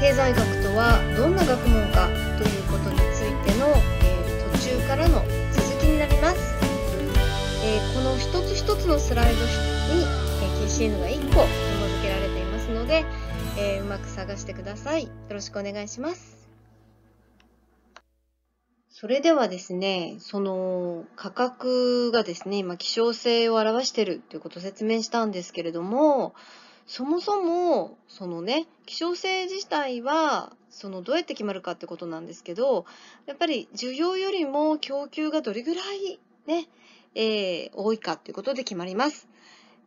経済学とはどんな学問かということについての、えー、途中からの続きになります、えー、この一つ一つのスライドに、え KCN が1個紐付けられていますので、えー、うまく探してくださいよろしくお願いしますそれではですね、その価格がですね、今希少性を表しているということを説明したんですけれども、そもそも、そのね、希少性自体は、そのどうやって決まるかってことなんですけど、やっぱり需要よりも供給がどれぐらいね、えー、多いかっていうことで決まります。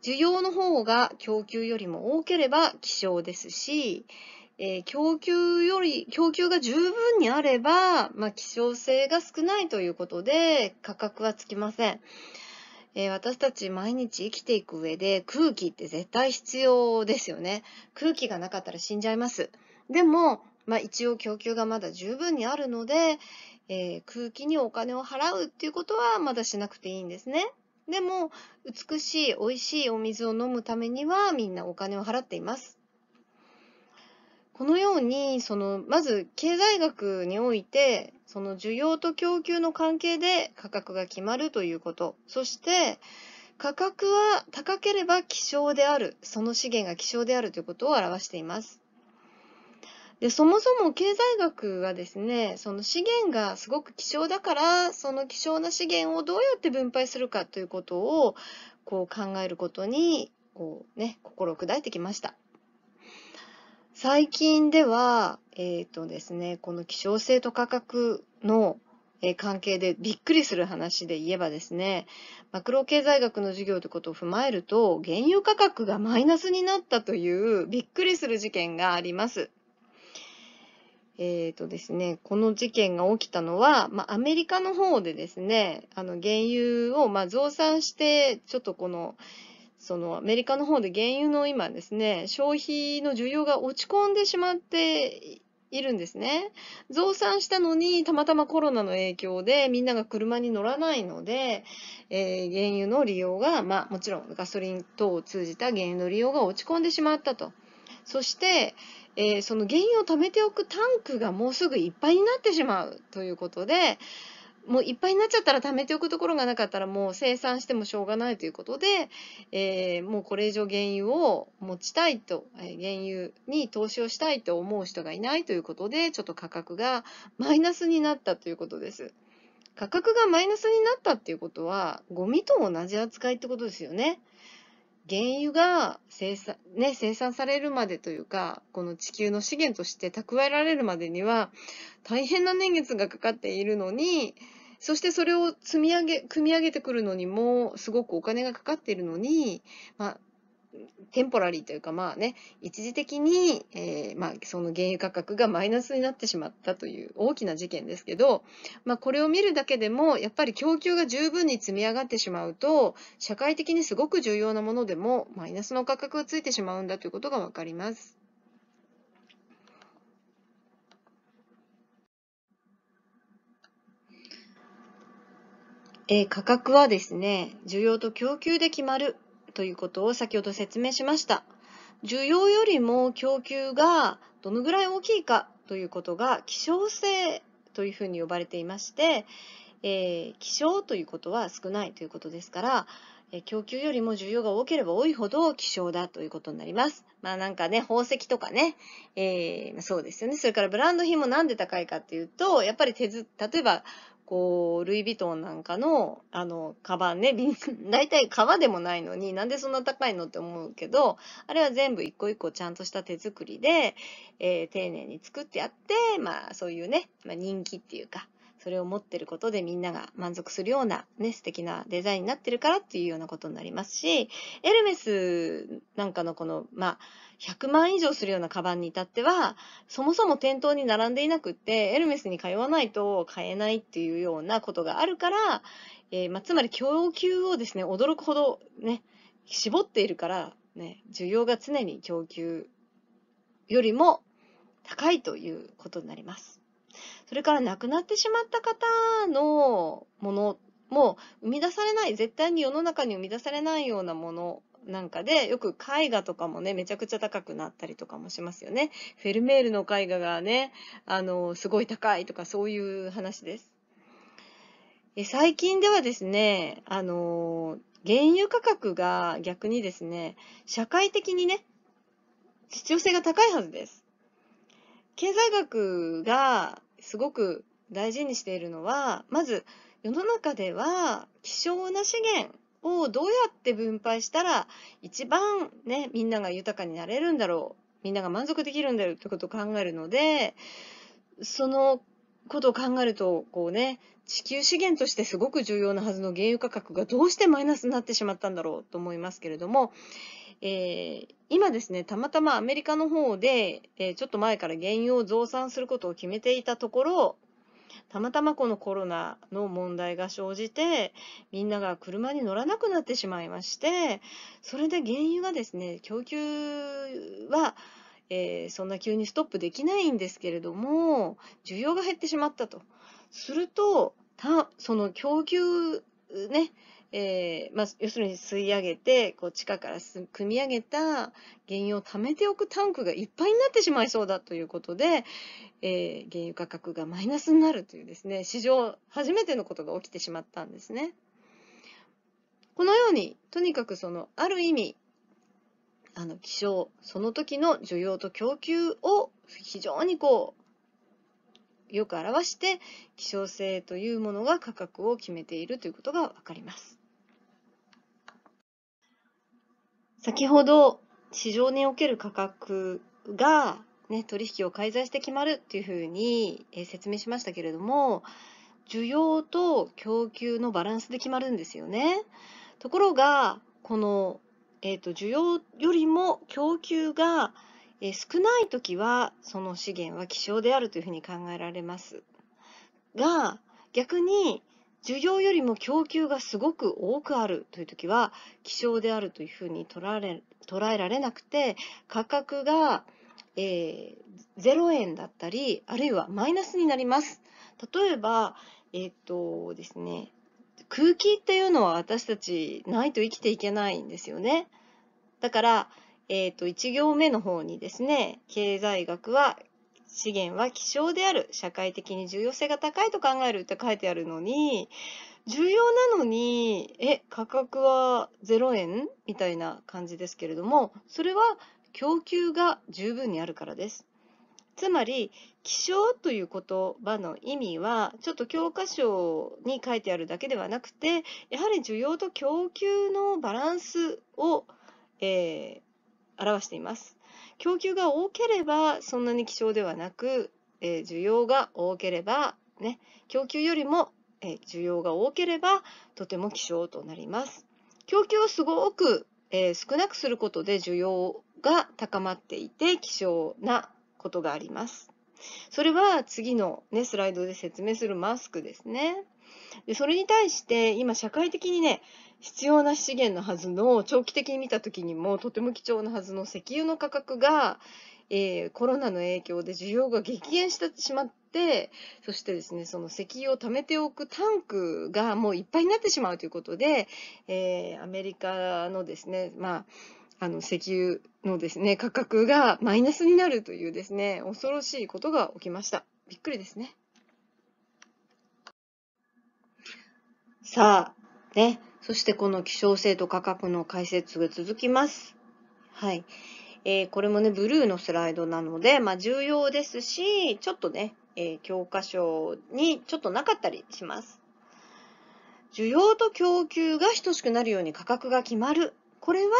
需要の方が供給よりも多ければ希少ですし、えー、供給より、供給が十分にあれば、まあ、希少性が少ないということで、価格はつきません。えー、私たち毎日生きていく上で空気って絶対必要ですよね。空気がなかったら死んじゃいます。でも、まあ、一応供給がまだ十分にあるので、えー、空気にお金を払うっていうことはまだしなくていいんですね。でも、美しい、美味しいお水を飲むためにはみんなお金を払っています。このように、その、まず経済学において、その需要と供給の関係で価格が決まるということ。そして、価格は高ければ希少である。その資源が希少であるということを表しています。で、そもそも経済学はですね、その資源がすごく希少だから、その希少な資源をどうやって分配するかということを、こう考えることに、こうね、心を砕いてきました。最近では、えっ、ー、とですね、この希少性と価格のえ関係でびっくりする話で言えばですね、マクロ経済学の授業ということを踏まえると、原油価格がマイナスになったというびっくりする事件があります。えっ、ー、とですね、この事件が起きたのは、まあ、アメリカの方でですね、あの原油をまあ増産して、ちょっとこの、そのアメリカの方で原油の今ですね、消費の需要が落ち込んでしまっているんですね。増産したのに、たまたまコロナの影響でみんなが車に乗らないので、えー、原油の利用が、まあもちろんガソリン等を通じた原油の利用が落ち込んでしまったと。そして、えー、その原油を貯めておくタンクがもうすぐいっぱいになってしまうということで、もういっぱいになっちゃったら貯めておくところがなかったらもう生産してもしょうがないということで、えー、もうこれ以上原油を持ちたいと、え原油に投資をしたいと思う人がいないということで、ちょっと価格がマイナスになったということです。価格がマイナスになったっていうことは、ゴミと同じ扱いってことですよね。原油が生産,、ね、生産されるまでというか、この地球の資源として蓄えられるまでには、大変な年月がかかっているのに、そしてそれを積み上げ、組み上げてくるのにも、すごくお金がかかっているのに、まあ、テンポラリーというか、まあね、一時的に、えー、まあ、その原油価格がマイナスになってしまったという大きな事件ですけど、まあ、これを見るだけでも、やっぱり供給が十分に積み上がってしまうと、社会的にすごく重要なものでも、マイナスの価格がついてしまうんだということがわかります。えー、価格はですね、需要と供給で決まるということを先ほど説明しました。需要よりも供給がどのぐらい大きいかということが希少性というふうに呼ばれていまして、えー、希少ということは少ないということですから、えー、供給よりも需要が多ければ多いほど希少だということになります。まあなんかね、宝石とかね、えー、そうですよね。それからブランド品もなんで高いかっていうと、やっぱり手ず、例えばこう、ルイ・ヴィトンなんかの、あの、カバンね、大体革でもないのに、なんでそんな高いのって思うけど、あれは全部一個一個ちゃんとした手作りで、えー、丁寧に作ってやって、まあ、そういうね、まあ、人気っていうか、それを持ってることでみんなが満足するようなね、素敵なデザインになってるからっていうようなことになりますし、エルメスなんかのこの、まあ、100万以上するようなカバンに至っては、そもそも店頭に並んでいなくって、エルメスに通わないと買えないっていうようなことがあるから、えー、まあ、つまり供給をですね、驚くほどね、絞っているから、ね、需要が常に供給よりも高いということになります。それから亡くなってしまった方のものも生み出されない、絶対に世の中に生み出されないようなものなんかで、よく絵画とかもね、めちゃくちゃ高くなったりとかもしますよね。フェルメールの絵画がね、あの、すごい高いとかそういう話です。え最近ではですね、あの、原油価格が逆にですね、社会的にね、必要性が高いはずです。経済学がすごく大事にしているのは、まず世の中では希少な資源をどうやって分配したら一番ね、みんなが豊かになれるんだろう、みんなが満足できるんだろうってことを考えるので、そのことを考えると、こうね、地球資源としてすごく重要なはずの原油価格がどうしてマイナスになってしまったんだろうと思いますけれども、えー、今ですね、たまたまアメリカの方で、えー、ちょっと前から原油を増産することを決めていたところ、たまたまこのコロナの問題が生じて、みんなが車に乗らなくなってしまいまして、それで原油がですね、供給は、えー、そんな急にストップできないんですけれども、需要が減ってしまったと。すると、たその供給ね、えーまあ、要するに吸い上げてこう地下から汲み上げた原油を貯めておくタンクがいっぱいになってしまいそうだということで、えー、原油価格がマイナスになるというですね史上初めてのことが起きてしまったんですね。このようにとにかくそのある意味あの気象その時の需要と供給を非常にこうよく表して希少性というものが価格を決めているということが分かります。先ほど市場における価格が、ね、取引を介在して決まるっていうふうに、え説明しましたけれども需要と供給のバランスで決まるんですよね。ところがこの、えーと、需要よりも供給が、え少ない時はその資源は希少であるというふうに考えられますが逆に需要よりも供給がすごく多くあるという時は希少であるというふうに捉え捉えられなくて価格が、えー、0円だったりあるいはマイナスになります。例えば、えっ、とですね、空気っていうのは私たちないと生きていけないんですよね。だから、えっ、と1行目の方にですね経済学は資源は希少である社会的に重要性が高いと考えるって書いてあるのに重要なのにえ価格は0円みたいな感じですけれどもそれは供給が十分にあるからです。つまり希少という言葉の意味はちょっと教科書に書いてあるだけではなくてやはり需要と供給のバランスを、えー、表しています。供給が多ければそんなに希少ではなく、えー、需要が多ければ、ね、供給よりも、えー、需要が多ければとても希少となります。供給をすごく、えー、少なくすることで需要が高まっていて希少なことがあります。それは次の、ね、スライドで説明するマスクですね。でそれに対して今社会的にね必要な資源のはずの長期的に見た時にもとても貴重なはずの石油の価格が、えー、コロナの影響で需要が激減してしまってそしてですねその石油を貯めておくタンクがもういっぱいになってしまうということで、えー、アメリカのですねまああの石油のですね価格がマイナスになるというですね恐ろしいことが起きましたびっくりですねさあねそしてこの希少性と価格の解説が続きます。はい。えー、これもね、ブルーのスライドなので、まあ重要ですし、ちょっとね、えー、教科書にちょっとなかったりします。需要と供給が等しくなるように価格が決まる。これは、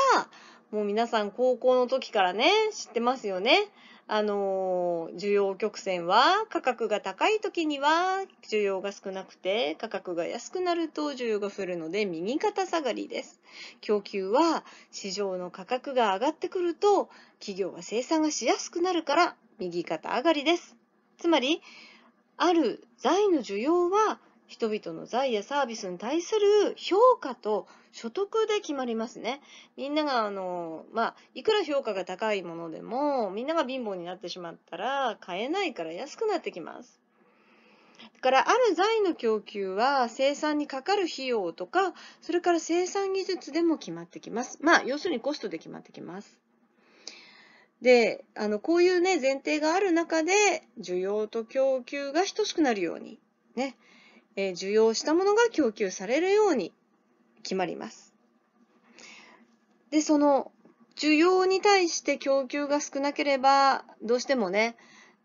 もう皆さん高校の時からね、知ってますよね。あの需要曲線は価格が高い時には需要が少なくて価格が安くなると需要が増えるので右肩下がりです。供給は市場の価格が上がってくると企業は生産がしやすくなるから右肩上がりです。つまりある財の需要は人々の財やサービスに対する評価と所得で決まりますね。みんなが、あの、まあ、いくら評価が高いものでも、みんなが貧乏になってしまったら、買えないから安くなってきます。だから、ある財の供給は、生産にかかる費用とか、それから生産技術でも決まってきます。まあ、要するにコストで決まってきます。で、あの、こういうね、前提がある中で、需要と供給が等しくなるように、ね、えー、需要したものが供給されるように決まります。で、その需要に対して供給が少なければ、どうしてもね、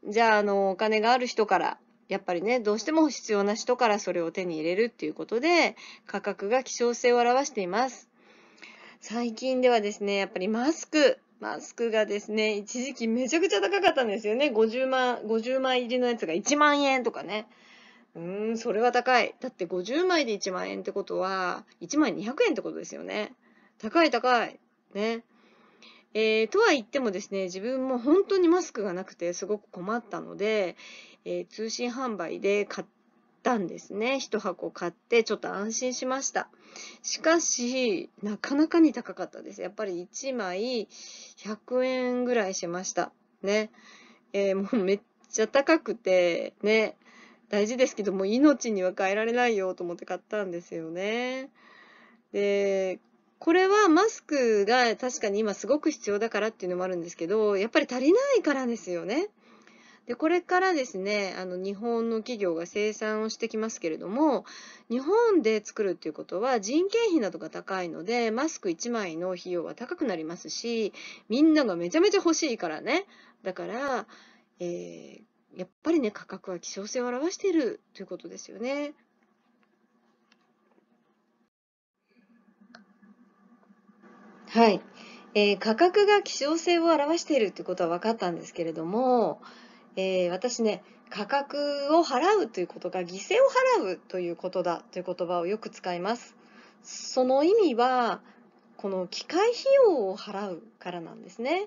じゃあ、あの、お金がある人から、やっぱりね、どうしても必要な人からそれを手に入れるっていうことで、価格が希少性を表しています。最近ではですね、やっぱりマスク、マスクがですね、一時期めちゃくちゃ高かったんですよね。50万、50万入りのやつが1万円とかね。うーん、それは高い。だって50枚で1万円ってことは、1枚200円ってことですよね。高い高い。ね。えー、とは言ってもですね、自分も本当にマスクがなくてすごく困ったので、えー、通信販売で買ったんですね。一箱買ってちょっと安心しました。しかし、なかなかに高かったです。やっぱり1枚100円ぐらいしました。ね。えー、もうめっちゃ高くて、ね。大事ですけども命には変えられないよと思って買ったんですよね。で、これはマスクが確かに今すごく必要だからっていうのもあるんですけど、やっぱり足りないからですよね。で、これからですね、あの、日本の企業が生産をしてきますけれども、日本で作るっていうことは人件費などが高いので、マスク1枚の費用は高くなりますし、みんながめちゃめちゃ欲しいからね。だから、えーやっぱりね、価格は希少性を表しているということですよね。はい。えー、価格が希少性を表しているということは分かったんですけれども、えー、私ね、価格を払うということが犠牲を払うということだという言葉をよく使います。その意味は、この機械費用を払うからなんですね。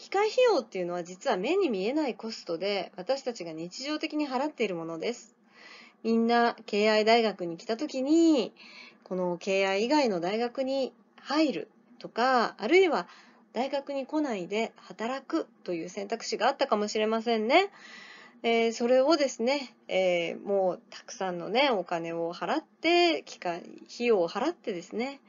機械費用っていうのは実は目に見えないコストで私たちが日常的に払っているものです。みんな敬愛大学に来た時にこの敬愛以外の大学に入るとかあるいは大学に来ないで働くという選択肢があったかもしれませんね。えー、それをですね、えー、もうたくさんのねお金を払って機械費用を払ってですね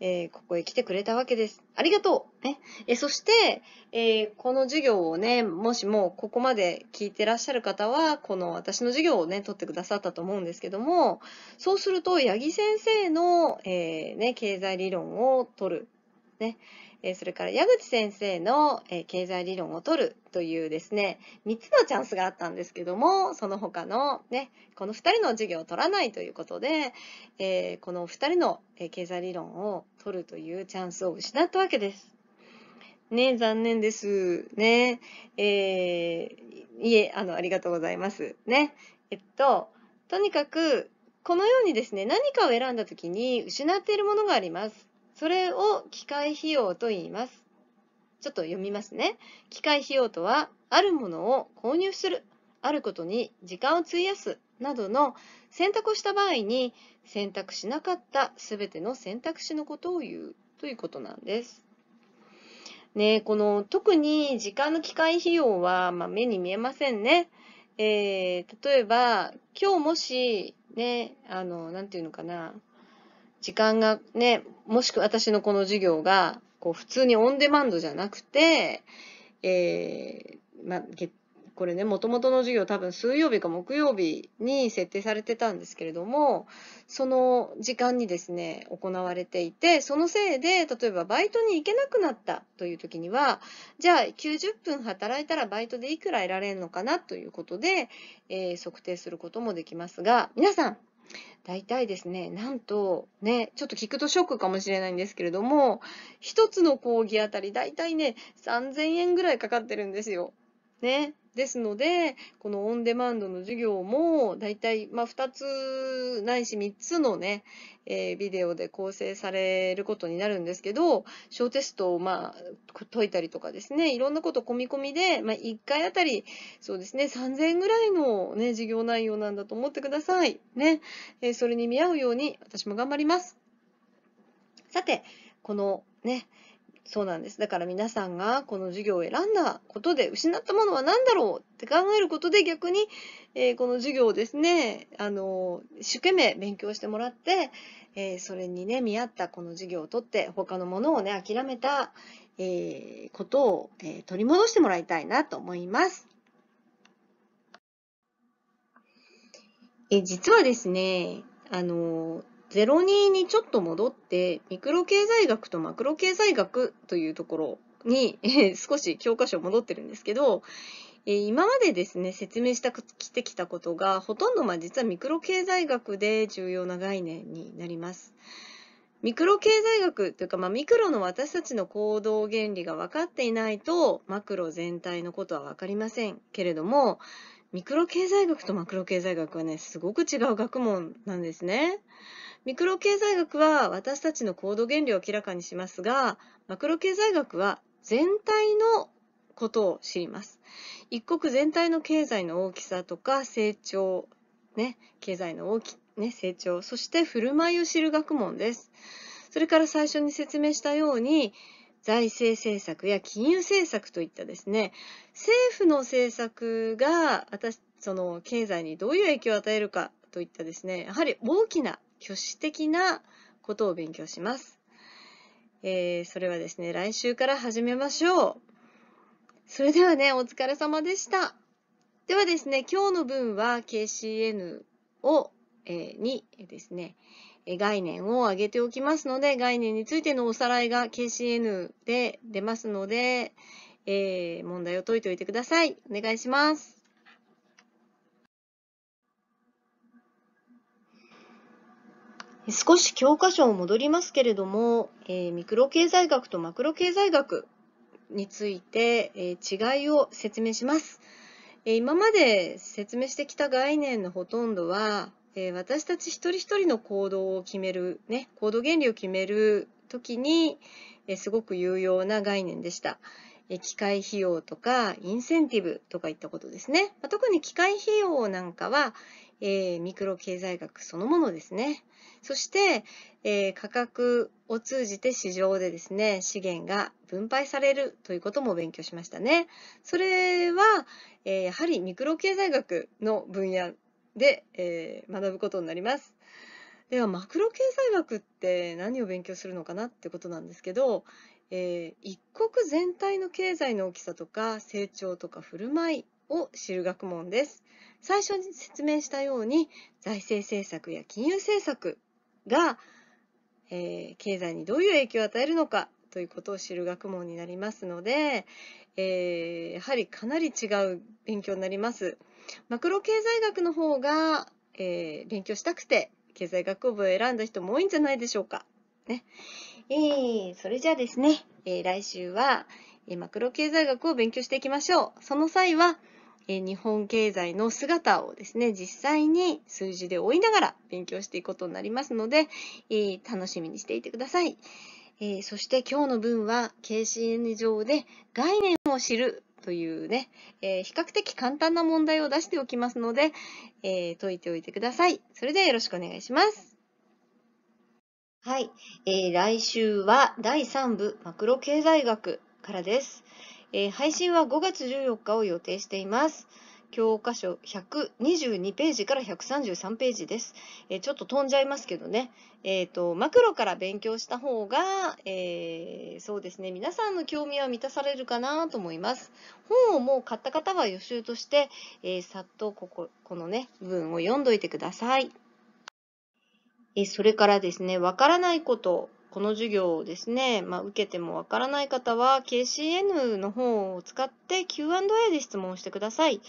えー、ここへ来てくれたわけです。ありがとう、ね、えそして、えー、この授業をね、もしもここまで聞いてらっしゃる方は、この私の授業をね、取ってくださったと思うんですけども、そうすると、八木先生の、えー、ね、経済理論を取る。ね、えそれから矢口先生の、え経済理論を取るというですね、3つのチャンスがあったんですけども、その他のね、この2人の授業を取らないということで、えこの2人の、え経済理論を取るというチャンスを失ったわけです。ね、残念です。ね、えー、いえ、あの、ありがとうございます。ね、えっと、とにかく、このようにですね、何かを選んだ時に失っているものがあります。それを機械費用と言います。ちょっと読みますね。機械費用とは、あるものを購入する、あることに時間を費やすなどの選択をした場合に、選択しなかった全ての選択肢のことを言うということなんです。ね、この特に時間の機械費用は、まあ、目に見えませんね。えー、例えば、今日もし、ね、あの、なんていうのかな、時間がね、もしくは私のこの授業が、こう普通にオンデマンドじゃなくて、えー、まあ、これね、もともとの授業多分水曜日か木曜日に設定されてたんですけれども、その時間にですね、行われていて、そのせいで、例えばバイトに行けなくなったという時には、じゃあ90分働いたらバイトでいくら得られるのかなということで、えー、測定することもできますが、皆さん、大体ですね、なんと、ね、ちょっと聞くとショックかもしれないんですけれども、一つの講義あたり、大体ね、3000円ぐらいかかってるんですよ。ね。ですので、このオンデマンドの授業も、だいたい、ま2つないし3つのね、えー、ビデオで構成されることになるんですけど、小テストを、まあ、解いたりとかですね、いろんなこと込み込みで、まあ、1回あたり、そうですね、3000円ぐらいのね、授業内容なんだと思ってください。ね。えー、それに見合うように、私も頑張ります。さて、このね、そうなんです。だから皆さんがこの授業を選んだことで失ったものは何だろうって考えることで逆に、えー、この授業をですね、あの、一生懸命勉強してもらって、えー、それにね、見合ったこの授業を取って、他のものをね、諦めた、えー、ことを、え取り戻してもらいたいなと思います。え実はですね、あの、02にちょっと戻って、ミクロ経済学とマクロ経済学というところに、えー、少し教科書戻ってるんですけど、えー、今までですね、説明したく、来てきたことが、ほとんどまあ実はミクロ経済学で重要な概念になります。ミクロ経済学というか、まあ、ミクロの私たちの行動原理が分かっていないと、マクロ全体のことは分かりませんけれども、ミクロ経済学とマクロ経済学はね、すごく違う学問なんですね。ミクロ経済学は私たちの行動原理を明らかにしますが、マクロ経済学は全体のことを知ります。一国全体の経済の大きさとか成長、ね、経済の大き、ね、成長、そして振る舞いを知る学問です。それから最初に説明したように、財政政策や金融政策といったですね、政府の政策が私、その経済にどういう影響を与えるかといったですね、やはり大きな挙手的なことを勉強します。えー、それはですね、来週から始めましょう。それではね、お疲れ様でした。ではですね、今日の文は KCN を、えー、にですね、概念を挙げておきますので、概念についてのおさらいが KCN で出ますので、えー、問題を解いておいてください。お願いします。少し教科書を戻りますけれども、えー、ミクロ経済学とマクロ経済学について、えー、違いを説明します、えー、今まで説明してきた概念のほとんどは、え私たち一人一人の行動を決める、ね、行動原理を決めるときに、えすごく有用な概念でした。機械費用とかインセンティブとかいったことですね。特に機械費用なんかは、えー、ミクロ経済学そのものですね。そして、えー、価格を通じて市場でですね、資源が分配されるということも勉強しましたね。それは、えー、やはりミクロ経済学の分野で、え学ぶことになります。では、マクロ経済学って何を勉強するのかなってことなんですけど、えー、一国全体の経済の大きさとか成長とか振る舞いを知る学問です。最初に説明したように財政政策や金融政策が、えー、経済にどういう影響を与えるのかということを知る学問になりますので、えー、やはりかなり違う勉強になります。マクロ経済学の方が、えー、勉強したくて経済学部を選んだ人も多いんじゃないでしょうか。ね。えー、それじゃあですね、えー、来週は、えマクロ経済学を勉強していきましょう。その際は、え日本経済の姿をですね、実際に数字で追いながら勉強していくことになりますので、え楽しみにしていてください。えそして今日の文は、KCN 上で概念を知るというね、えー、比較的簡単な問題を出しておきますので、えー、解いておいてください。それではよろしくお願いします。はい、えー、来週は第3部マクロ経済学からです。えー、配信は5月14日を予定しています。教科書122ページから133ページです。えー、ちょっと飛んじゃいますけどね。えっ、ー、と、マクロから勉強した方が、えー、そうですね、皆さんの興味は満たされるかなと思います。本をもう買った方は予習として、えさっとここ、このね、部分を読んどいてください。えそれからですね、わからないことこの授業をですね、まあ、受けてもわからない方は KCN の方を使って Q&A で質問してください。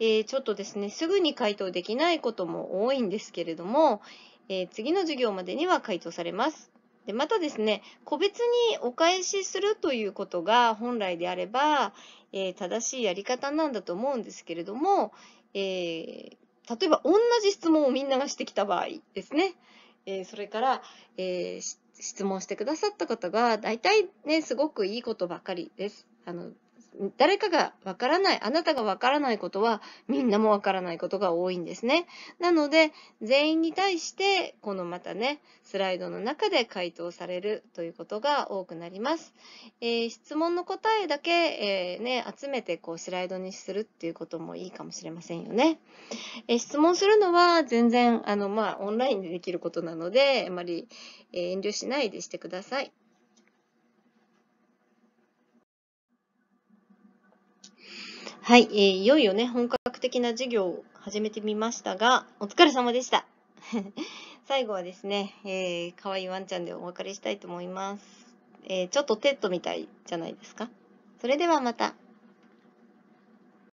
えー、ちょっとですね、すぐに回答できないことも多いんですけれども、えー、次の授業までには回答されます。でまたですね、個別にお返しするということが本来であれば、えー、正しいやり方なんだと思うんですけれども、えー、例えば同じ質問をみんながしてきた場合ですね、えー、それから、えー、質問してくださった方が、大体ね、すごくいいことばかりです。あの、誰かがわからない、あなたがわからないことは、みんなもわからないことが多いんですね。なので、全員に対して、このまたね、スライドの中で回答されるということが多くなります。えー、質問の答えだけ、えー、ね、集めてこうスライドにするっていうこともいいかもしれませんよね。えー、質問するのは全然、あの、まあ、オンラインでできることなので、あまり、え遠慮しないでしてください。はい、えー、いよいよね、本格的な授業を始めてみましたが、お疲れ様でした。最後はですね、えー、可愛いワンちゃんでお別れしたいと思います。えー、ちょっとテッドみたいじゃないですか。それではまた。